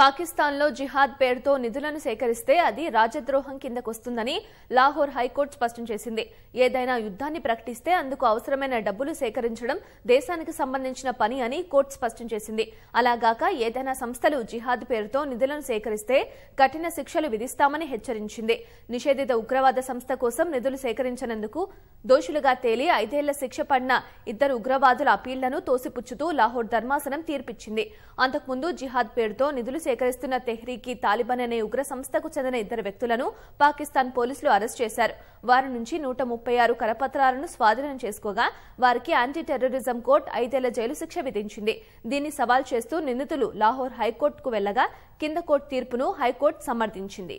పాకిస్తాన్లో జిహాద్ పేరుతో నిధులను సేకరిస్తే అది రాజద్రోహం కిందకొస్తుందని లాహోర్ హైకోర్టు స్పష్టం చేసింది ఏదైనా యుద్ధాన్ని ప్రకటిస్తే అందుకు అవసరమైన డబ్బులు సేకరించడం దేశానికి సంబంధించిన పని అని కోర్టు స్పష్టం చేసింది అలాగాక ఏదైనా సంస్థలు జిహాద్ పేరుతో నిధులను సేకరిస్తే కఠిన శిక్షలు విధిస్తామని హెచ్చరించింది నిషేధిత ఉగ్రవాద సంస్థ కోసం నిధులు సేకరించినందుకు దోషులుగా తేలి ఐదేళ్ల శిక్ష పడిన ఇద్దరు ఉగ్రవాదుల అపీళ్లను తోసిపుచ్చుతూ లాహోర్ ధర్మాసనం తీర్పిచ్చింది అంతకుముందు జిహాద్ పేరుతో నిధులు సేకరిస్తున్న తెహ్రీకి తాలిబాన్ అనే ఉగ్ర సంస్థకు చెందిన ఇద్దరు వ్యక్తులను పాకిస్తాన్ పోలీసులు అరెస్ట్ చేశారు వారి నుంచి నూట ముప్పై ఆరు కరపత్రాలను స్వాధీనం చేసుకోగా వారికి యాంటీ టెర్రరిజం కోర్టు ఐదేళ్ల జైలు శిక్ష విధించింది దీన్ని సవాల్ చేస్తూ నిందితులు లాహోర్ హైకోర్టుకు వెళ్లగా కింద కోర్టు తీర్పును హైకోర్టు సమర్థించింది